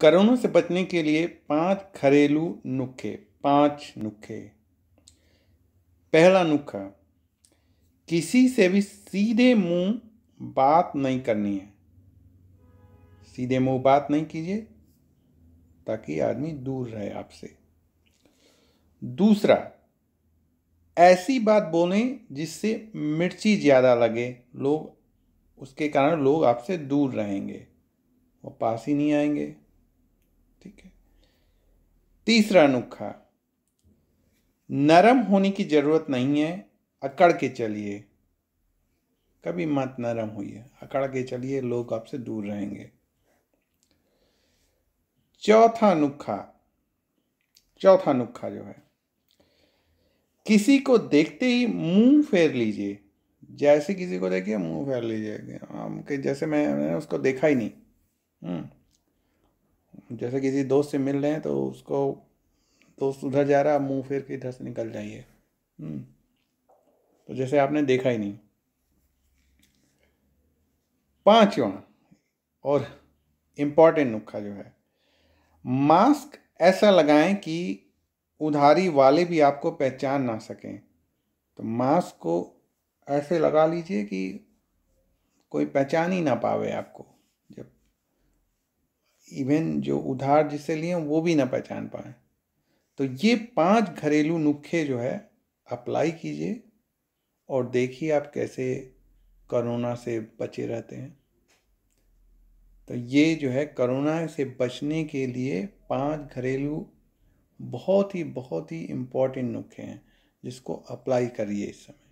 Corona से बचने के लिए पांच घरेलू नुक्खे पांच नुक्खे पहला नुक्खा किसी से भी सीधे मुंह बात नहीं करनी है सीधे मुंह बात नहीं कीजिए ताकि आदमी दूर रहे आपसे दूसरा ऐसी बात बोलें जिससे मिर्ची ज़्यादा लगे लोग उसके कारण लोग आपसे दूर रहेंगे वो पास ही नहीं आएंगे ठीक है तीसरा नुक्खा नरम होने की जरूरत नहीं है अकड़ के चलिए कभी मत नरम होइए अकड़ के चलिए लोग आपसे दूर रहेंगे चौथा नुक्खा चौथा नुक्खा जो है किसी को देखते ही मुंह फेर लीजिए जैसे किसी को देखिए मुंह फेर लीजिए हम के जैसे मैं मैंने उसको देखा ही नहीं हम्म। जैसे किसी दोस्त से मिल रहे हैं तो उसको दोस्त उधर जा रहा मुंह फिर के इधर से निकल जाइए हम्म। तो जैसे आपने देखा ही नहीं पांचवा और इम्पॉर्टेंट नुक्खा जो है मास्क ऐसा लगाएं कि उधारी वाले भी आपको पहचान ना सकें तो मास्क को ऐसे लगा लीजिए कि कोई पहचान ही ना पावे आपको इवन जो उधार जिसे लिए वो भी ना पहचान पाए तो ये पांच घरेलू नुक्खे जो है अप्लाई कीजिए और देखिए आप कैसे कोरोना से बचे रहते हैं तो ये जो है कोरोना से बचने के लिए पांच घरेलू बहुत ही बहुत ही इम्पोर्टेंट नुक्खे हैं जिसको अप्लाई करिए इस समय